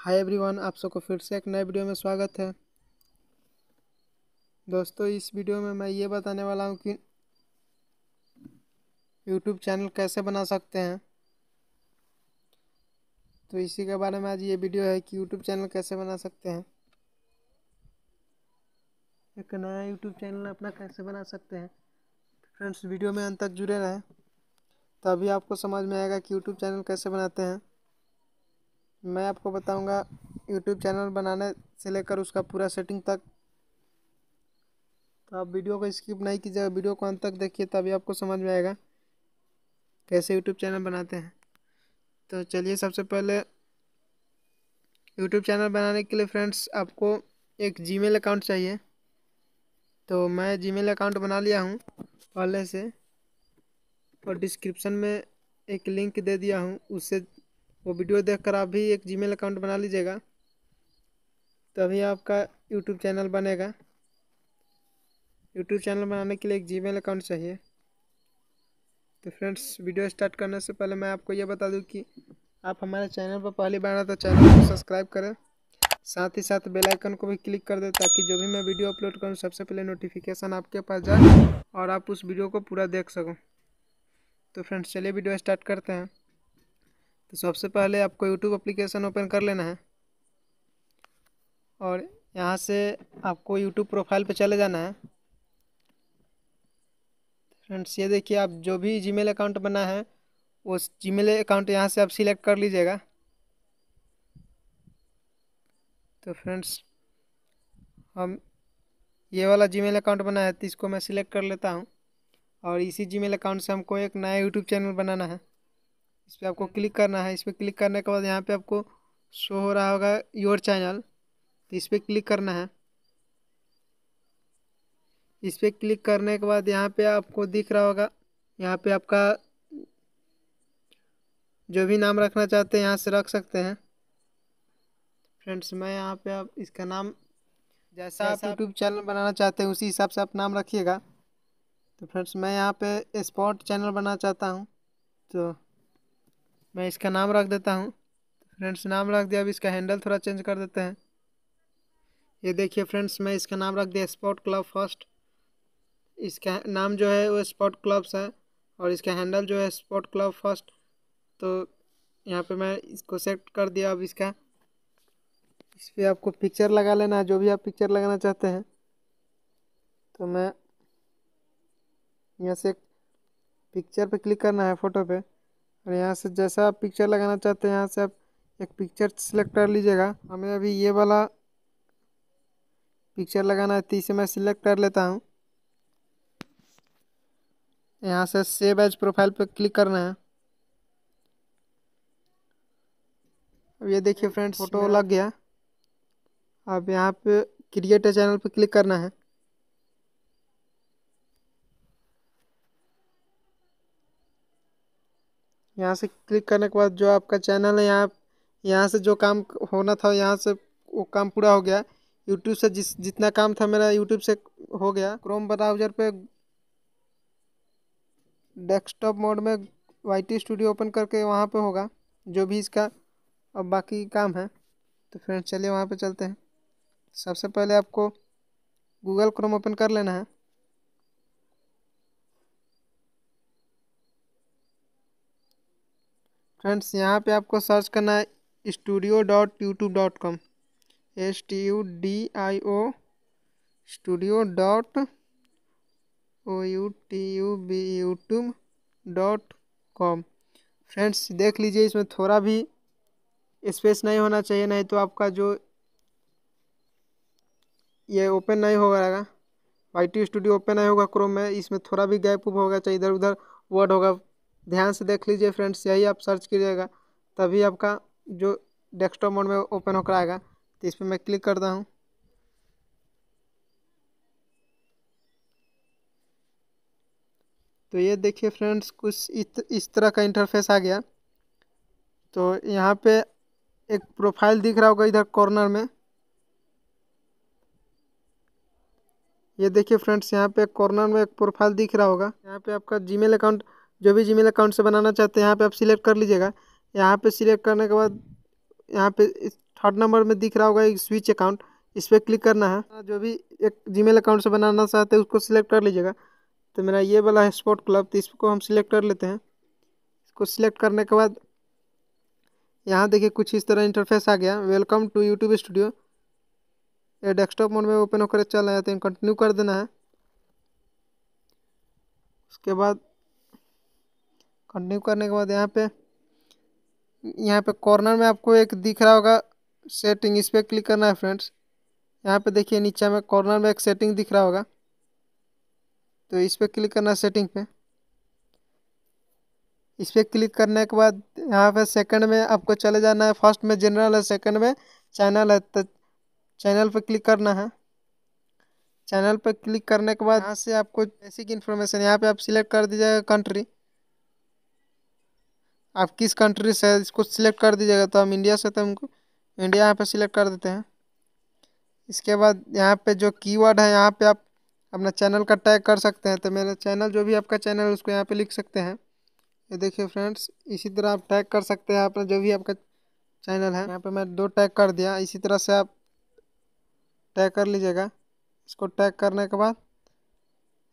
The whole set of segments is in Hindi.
हाय एवरीवन आप सबको फिर से एक नए वीडियो में स्वागत है दोस्तों इस वीडियो में मैं ये बताने वाला हूँ कि यूट्यूब चैनल कैसे बना सकते हैं तो इसी के बारे में आज ये वीडियो है कि यूट्यूब चैनल कैसे बना सकते हैं एक नया यूट्यूब चैनल अपना कैसे बना सकते हैं फ्रेंड्स वीडियो में अंत तक जुड़े रहें तभी आपको समझ में आएगा कि यूट्यूब चैनल कैसे बनाते हैं मैं आपको बताऊंगा यूट्यूब चैनल बनाने से लेकर उसका पूरा सेटिंग तक तो आप वीडियो को स्किप नहीं कीजिएगा वीडियो को अंत तक देखिए तभी आपको समझ में आएगा कैसे यूट्यूब चैनल बनाते हैं तो चलिए सबसे पहले यूट्यूब चैनल बनाने के लिए फ्रेंड्स आपको एक जी अकाउंट चाहिए तो मैं जी अकाउंट बना लिया हूँ पहले से और डिस्क्रिप्शन में एक लिंक दे दिया हूँ उससे वो वीडियो देखकर आप भी एक जीमेल अकाउंट बना लीजिएगा तभी आपका यूट्यूब चैनल बनेगा यूट्यूब चैनल बनाने के लिए एक जीमेल अकाउंट चाहिए तो फ्रेंड्स वीडियो स्टार्ट करने से पहले मैं आपको ये बता दूं कि आप हमारे चैनल पर पहली बार आए तो चैनल को सब्सक्राइब करें साथ ही साथ बेल आइकन को भी क्लिक कर दें ताकि जो भी मैं वीडियो अपलोड करूं सबसे पहले नोटिफिकेशन आपके पास जाए और आप उस वीडियो को पूरा देख सकूँ तो फ्रेंड्स चलिए वीडियो स्टार्ट करते हैं तो सबसे पहले आपको यूट्यूब एप्लीकेशन ओपन कर लेना है और यहाँ से आपको यूट्यूब प्रोफाइल पर चले जाना है फ्रेंड्स ये देखिए आप जो भी जीमेल अकाउंट बना है वो जीमेल अकाउंट यहाँ से आप सिलेक्ट कर लीजिएगा तो फ्रेंड्स हम ये वाला जीमेल अकाउंट बना है तो इसको मैं सिलेक्ट कर लेता हूँ और इसी जीमेल अकाउंट से हमको एक नया यूट्यूब चैनल बनाना है इस पर आपको क्लिक करना है इस पर क्लिक करने के बाद यहाँ पे आपको शो हो रहा होगा योर चैनल तो इस पर क्लिक करना है इस पर क्लिक करने के बाद यहाँ पे आपको दिख रहा होगा यहाँ पे आपका जो भी नाम रखना चाहते हैं यहाँ से रख सकते हैं फ्रेंड्स मैं यहाँ पे आप इसका नाम जैसा आप यूट्यूब चैनल बनाना चाहते हैं उसी हिसाब से आप नाम रखिएगा तो फ्रेंड्स मैं यहाँ पे स्पॉट चैनल बनाना चाहता हूँ तो मैं इसका नाम रख देता हूँ फ्रेंड्स नाम रख दिया अब इसका हैंडल थोड़ा चेंज कर देते हैं ये देखिए फ्रेंड्स मैं इसका नाम रख दिया स्पोर्ट क्लब फर्स्ट इसका नाम जो है वो स्पोर्ट क्लब्स है और इसका हैंडल जो है स्पोर्ट क्लब फर्स्ट तो यहाँ पे मैं इसको सेट कर दिया अब इसका इस पर आपको पिक्चर लगा लेना है जो भी आप पिक्चर लगाना चाहते हैं तो मैं यहाँ से पिक्चर पे क्लिक करना है फ़ोटो पे और यहाँ से जैसा आप पिक्चर लगाना चाहते हैं यहाँ से आप एक पिक्चर सिलेक्ट कर लीजिएगा हमें अभी ये वाला पिक्चर लगाना है तो इसे मैं सिलेक्ट कर लेता हूँ यहाँ से सेव एज प्रोफाइल पर क्लिक करना है अब ये देखिए फ्रेंड्स फ़ोटो लग गया अब यहाँ पे क्रिएट ए चैनल पर क्लिक करना है यहाँ से क्लिक करने के बाद जो आपका चैनल है यहाँ यहाँ से जो काम होना था यहाँ से वो काम पूरा हो गया यूट्यूब से जिस जितना काम था मेरा यूट्यूब से हो गया क्रोम ब्राउजर पे डेस्कटॉप मोड में वाई टी स्टूडियो ओपन करके वहाँ पे होगा जो भी इसका और बाकी काम है तो फ्रेंड्स चलिए वहाँ पे चलते हैं सबसे पहले आपको गूगल क्रोम ओपन कर लेना है फ्रेंड्स यहाँ पे आपको सर्च करना है studio dot YouTube dot com S T U D I O studio dot O U T U B YouTube dot com friends देख लीजिए इसमें थोड़ा भी स्पेस नहीं होना चाहिए नहीं तो आपका जो ये ओपन नहीं होगा वाई टी स्टूडियो ओपन नहीं होगा क्रोम में इसमें थोड़ा भी गैप उप होगा चाहे इधर उधर वर्ड होगा ध्यान से देख लीजिए फ्रेंड्स यही आप सर्च कीजिएगा तभी आपका जो डेस्कटॉप मोड में ओपन होकर आएगा तो इस पर मैं क्लिक करता हूँ तो ये देखिए फ्रेंड्स कुछ इस इस तरह का इंटरफेस आ गया तो यहाँ पे एक प्रोफाइल दिख रहा होगा इधर कॉर्नर में ये देखिए फ्रेंड्स यहाँ पे कॉर्नर में एक प्रोफाइल दिख रहा होगा यहाँ पे आपका जीमेल अकाउंट जो भी जीमेल अकाउंट से बनाना चाहते हैं यहाँ पे आप सिलेक्ट कर लीजिएगा यहाँ पे सिलेक्ट करने के बाद यहाँ पे थर्ड नंबर में दिख रहा होगा एक स्विच अकाउंट इस पर क्लिक करना है जो भी एक जीमेल अकाउंट से बनाना चाहते हैं उसको सिलेक्ट कर लीजिएगा तो मेरा ये वाला है स्पोर्ट क्लब तो इसको हम सिलेक्ट कर लेते हैं इसको सिलेक्ट करने के बाद यहाँ देखिए कुछ इस तरह इंटरफेस आ गया वेलकम टू यूट्यूब स्टूडियो ये डेस्कटॉप मोड में ओपन होकर चल रहे है तो कंटिन्यू कर देना है उसके बाद कंटिन्यू करने के बाद यहाँ पे यहाँ पे कॉर्नर में आपको एक दिख रहा होगा सेटिंग इस पर क्लिक करना है फ्रेंड्स यहाँ पे देखिए नीचे में कॉर्नर में एक सेटिंग दिख रहा होगा तो इस पर क्लिक करना है सेटिंग पे इस पर क्लिक करने के बाद यहाँ पे सेकंड में आपको चले जाना है फर्स्ट में जनरल है सेकंड में चैनल है तो चैनल पर क्लिक करना है चैनल पर क्लिक करने के बाद यहाँ से आपको बेसिक इन्फॉर्मेशन यहाँ पे आप सिलेक्ट कर दीजिएगा कंट्री आप किस कंट्री से इसको सिलेक्ट कर दीजिएगा तो हम इंडिया से तो हमको इंडिया यहाँ पे सिलेक्ट कर देते हैं इसके बाद यहाँ पे जो कीवर्ड है यहाँ पे आप अपना चैनल का टैग कर सकते हैं तो मेरा चैनल जो भी आपका चैनल है उसको यहाँ पे लिख सकते हैं ये देखिए फ्रेंड्स इसी तरह आप टैग कर सकते हैं अपना जो भी आपका चैनल है यहाँ पे मैं दो टैग कर दिया इसी तरह से आप टैग कर लीजिएगा इसको टैग करने के बाद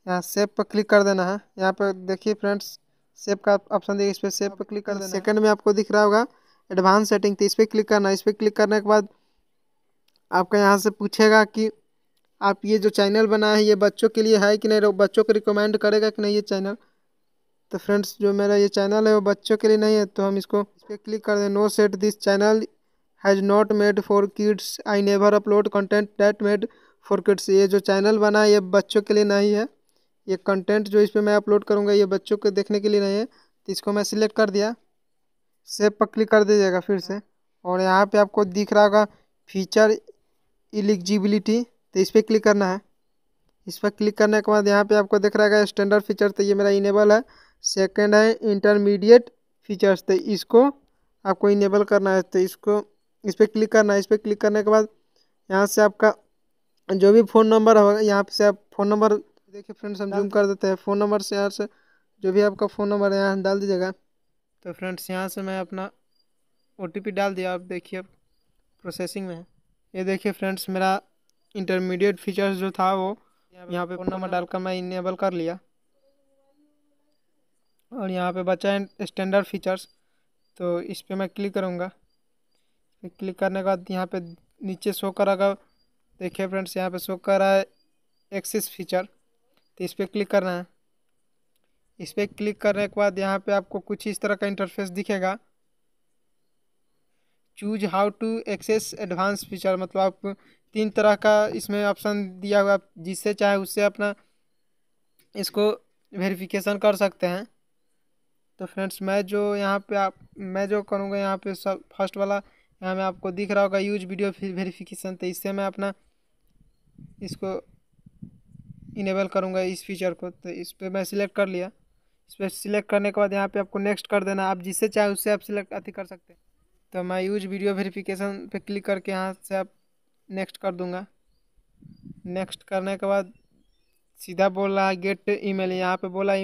यहाँ सेब पर क्लिक कर देना है यहाँ पर देखिए फ्रेंड्स सेव का ऑप्शन देखिए इस पर सेव पर क्लिक कर देना सेकंड में आपको दिख रहा होगा एडवांस सेटिंग तो इस पर क्लिक करना इस पर क्लिक करने के बाद आपका यहाँ से पूछेगा कि आप ये जो चैनल बना है ये बच्चों के लिए है कि नहीं बच्चों को रिकमेंड करेगा कि नहीं ये चैनल तो फ्रेंड्स जो मेरा ये चैनल है वो बच्चों के लिए नहीं है तो हम इसको इस पर क्लिक कर दें no set this channel has not made for kids I never upload content that made for kids ये जो चैनल बना है ये बच्चों के लिए नहीं है ये कंटेंट जो इस पर मैं अपलोड करूँगा ये बच्चों के देखने के लिए नहीं है तो इसको मैं सिलेक्ट कर दिया सेव पर क्लिक कर दीजिएगा फिर से और यहाँ पे आपको दिख रहा होगा फीचर एलिजिबिलिटी तो इस पर क्लिक करना है इस पर क्लिक करने के बाद यहाँ पे आपको देख रहा है स्टैंडर्ड फीचर तो ये मेरा इनेबल है सेकंड है इंटरमीडिएट फीचर्स तो इसको आपको इनेबल करना है तो इसको इस पर क्लिक करना है इस पर क्लिक करने के बाद यहाँ से आपका जो भी फ़ोन नंबर होगा यहाँ से आप फ़ोन नंबर देखिए फ्रेंड्स हम जूम कर देते हैं फ़ोन नंबर से यहाँ से जो भी आपका फ़ोन नंबर है यहाँ डाल दीजिएगा तो फ्रेंड्स यहाँ से मैं अपना ओ डाल दिया आप देखिए प्रोसेसिंग में ये देखिए फ्रेंड्स मेरा इंटरमीडिएट फीचर्स जो था वो यहाँ पे फ़ोन नंबर डालकर मैं इनेबल कर लिया और यहाँ पे बचा है स्टैंडर्ड फीचर्स तो इस पर मैं क्लिक करूँगा क्लिक करने के बाद यहाँ पे नीचे शो करेगा देखिए फ्रेंड्स यहाँ पे शो करा है एक्सिस फीचर तो इस पर क्लिक करना है इस पर क्लिक करने के बाद यहाँ पे आपको कुछ इस तरह का इंटरफेस दिखेगा choose how to access advance feature मतलब आप तीन तरह का इसमें ऑप्शन दिया हुआ आप जिससे चाहे उससे अपना इसको वेरिफिकेशन कर सकते हैं तो फ्रेंड्स मैं जो यहाँ पे आप मैं जो करूँगा यहाँ पे सब फर्स्ट वाला यहाँ में आपको दिख रहा होगा यूज वीडियो वेरिफिकेशन तो इससे मैं अपना इसको इनेबल करूँगा इस फीचर को तो इस पर मैं सिलेक्ट कर लिया इस पर सिलेक्ट करने के बाद यहाँ पे आपको नेक्स्ट कर देना आप जिससे चाहे उससे आप सिलेक्ट अति कर सकते हैं तो मैं यूज वीडियो वेरिफिकेशन पे क्लिक करके यहाँ से आप नेक्स्ट कर दूँगा नेक्स्ट करने के बाद सीधा बोल रहा है गेट ईमेल यहाँ पर बोला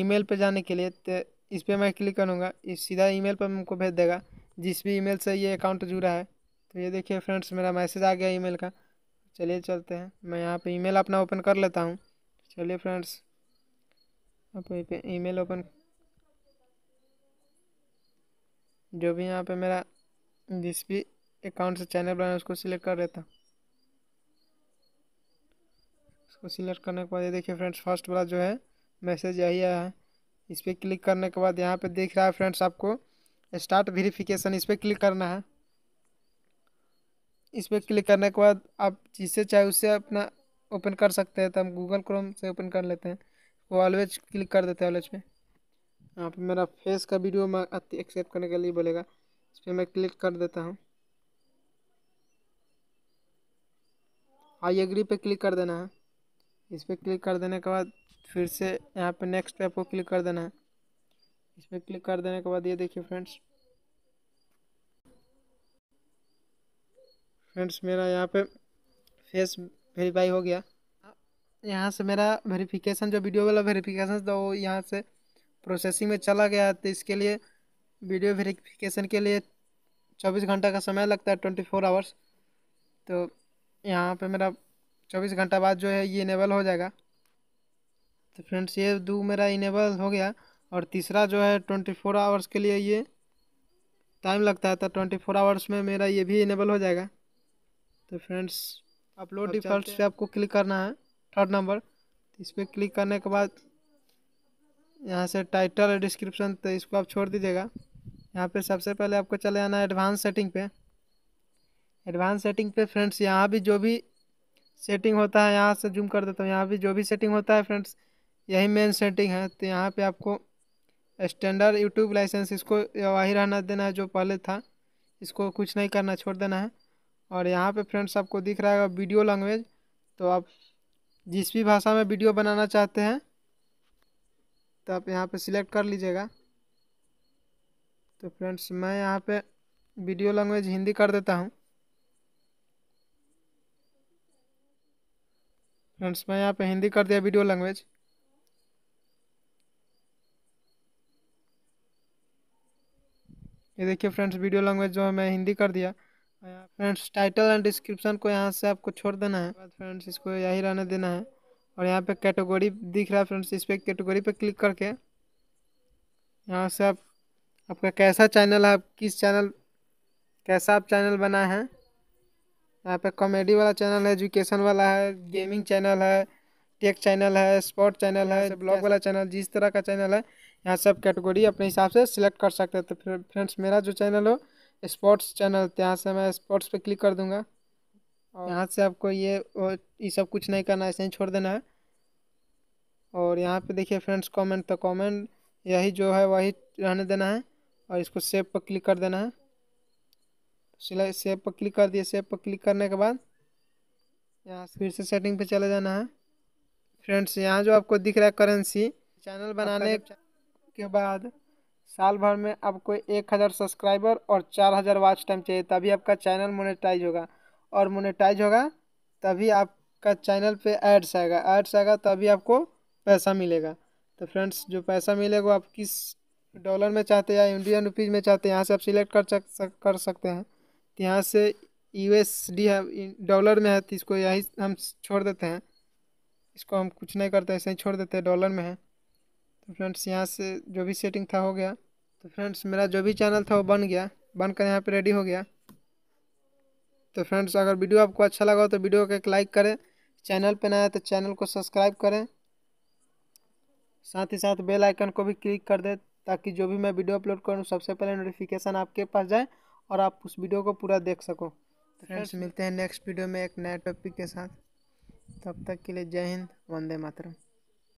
ईमेल पे जाने के लिए तो इस पर मैं क्लिक करूँगा इस सीधा मेल पर हमको भेज देगा जिस भी मेल से ये अकाउंट जुड़ा है तो ये देखिए फ्रेंड्स मेरा मैसेज आ गया मेल का चलिए चलते हैं मैं यहाँ पे ईमेल अपना ओपन कर लेता हूँ चलिए फ्रेंड्स आप ईमेल ओपन जो भी यहाँ पे मेरा जिस भी अकाउंट से चैनल बनाया उसको सिलेक्ट कर लेता हूँ उसको सिलेक्ट करने के बाद ये देखिए फ्रेंड्स फर्स्ट वाला जो है मैसेज यही आया है इस पर क्लिक करने के बाद यहाँ पे देख रहा है फ्रेंड्स आपको स्टार्ट वेरिफिकेशन इस पर क्लिक करना है इस पर क्लिक करने के बाद आप जिससे चाहे उससे अपना ओपन कर सकते हैं तो हम गूगल क्रोम से ओपन कर लेते हैं वो ऑलवेज क्लिक कर देते हैं ऑलवेज पे यहाँ पे मेरा फेस का वीडियो मैं एक्सेप्ट करने के लिए बोलेगा इस पर मैं क्लिक कर देता हूँ आई एग्री पे क्लिक कर देना है इस पर क्लिक कर देने के बाद फिर से यहाँ पे नेक्स्ट पे आपको क्लिक कर देना है इस पर क्लिक कर देने के बाद ये देखिए फ्रेंड्स फ्रेंड्स मेरा यहाँ पे फेस वेरीफाई हो गया यहाँ से मेरा वेरिफिकेशन जो वीडियो वाला वेरिफिकेशन था वो यहाँ से प्रोसेसिंग में चला गया तो इसके लिए वीडियो वेरिफिकेशन के लिए चौबीस घंटा का समय लगता है ट्वेंटी फोर आवर्स तो यहाँ पे मेरा चौबीस घंटा बाद जो है ये इनेबल हो जाएगा तो फ्रेंड्स ये दो मेरा इनेबल हो गया और तीसरा जो है ट्वेंटी फोर आवर्स के लिए ये टाइम लगता है तो ट्वेंटी फोर आवर्स में मेरा ये भी इनेबल हो जाएगा तो फ्रेंड्स अपलोड डिफॉल्ट पे आपको क्लिक करना है थर्ड नंबर इस पर क्लिक करने के बाद यहाँ से टाइटल और डिस्क्रिप्शन तो इसको आप छोड़ दीजिएगा यहाँ पे सबसे पहले आपको चले आना है एडवांस सेटिंग पे एडवांस सेटिंग पे फ्रेंड्स यहाँ भी जो भी सेटिंग होता है यहाँ से जूम कर देता हूँ यहाँ भी जो भी सेटिंग होता है फ्रेंड्स यही मेन सेटिंग है तो यहाँ पे आपको स्टैंडर्ड यूट्यूब लाइसेंस इसको वही रहना देना है जो पहले था इसको कुछ नहीं करना छोड़ देना है और यहाँ पे फ्रेंड्स आपको दिख रहा है वीडियो लैंग्वेज तो आप जिस भी भाषा में वीडियो बनाना चाहते हैं तो आप यहाँ पे सिलेक्ट कर लीजिएगा तो फ्रेंड्स मैं यहाँ पे वीडियो लैंग्वेज हिंदी कर देता हूँ फ्रेंड्स मैं यहाँ पे हिंदी कर दिया वीडियो लैंग्वेज ये देखिए फ्रेंड्स वीडियो लैंग्वेज जो है मैं हिंदी कर दिया फ्रेंड्स टाइटल एंड डिस्क्रिप्शन को यहाँ से आपको छोड़ देना है फ्रेंड्स इसको यही रहने देना है और यहाँ पे कैटेगोरी दिख रहा है फ्रेंड्स इस पर कैटेगोरी पे क्लिक करके यहाँ से आप आपका कैसा चैनल है आप किस चैनल कैसा आप चैनल बनाए हैं यहाँ पे कॉमेडी वाला चैनल है एजुकेशन वाला है गेमिंग चैनल है टेक चैनल है स्पोर्ट चैनल है ब्लॉग वाला चैनल जिस तरह का चैनल है यहाँ से आप कैटेगोरी अपने हिसाब से सिलेक्ट कर सकते हैं तो फ्रेंड्स मेरा जो चैनल हो स्पोर्ट्स चैनल यहाँ से मैं स्पोर्ट्स पे क्लिक कर दूँगा और यहाँ से आपको ये और ये सब कुछ नहीं करना है ऐसे ही छोड़ देना है और यहाँ पे देखिए फ्रेंड्स कमेंट तो कमेंट यही जो है वही रहने देना है और इसको सेव पर क्लिक कर देना है सिलाई सेव पर क्लिक कर दिए सेव पर क्लिक करने के बाद यहाँ फिर से सेटिंग पे चले जाना है फ्रेंड्स यहाँ जो आपको दिख रहा है करेंसी चैनल बनाने के बाद साल भर में आपको एक हज़ार सब्सक्राइबर और चार हज़ार वाच टाइम चाहिए तभी आपका चैनल मोनेटाइज होगा और मोनेटाइज होगा तभी आपका चैनल पे एड्स आएगा एड्स आएगा तभी आपको पैसा मिलेगा तो फ्रेंड्स जो पैसा मिलेगा आप किस डॉलर में चाहते हैं या इंडियन रुपीज़ में चाहते हैं यहाँ से आप सिलेक्ट कर सक, कर सकते हैं तो यहाँ से डी है डॉलर में है तो इसको यही हम छोड़ देते हैं इसको हम कुछ नहीं करते ऐसे ही छोड़ देते हैं डॉलर में है फ्रेंड्स यहाँ से जो भी सेटिंग था हो गया तो फ्रेंड्स मेरा जो भी चैनल था वो बन गया बनकर यहाँ पे रेडी हो गया तो फ्रेंड्स अगर वीडियो आपको अच्छा लगा हो तो वीडियो को एक लाइक करें चैनल पर नया तो चैनल को सब्सक्राइब करें साथ ही साथ बेल आइकन को भी क्लिक कर दें ताकि जो भी मैं वीडियो अपलोड करूँ सबसे पहले नोटिफिकेशन आपके पास जाए और आप उस वीडियो को पूरा देख सको तो फ्रेंड्स मिलते हैं नेक्स्ट वीडियो में एक नए टॉपिक के साथ तब तक के लिए जय हिंद वंदे मातरम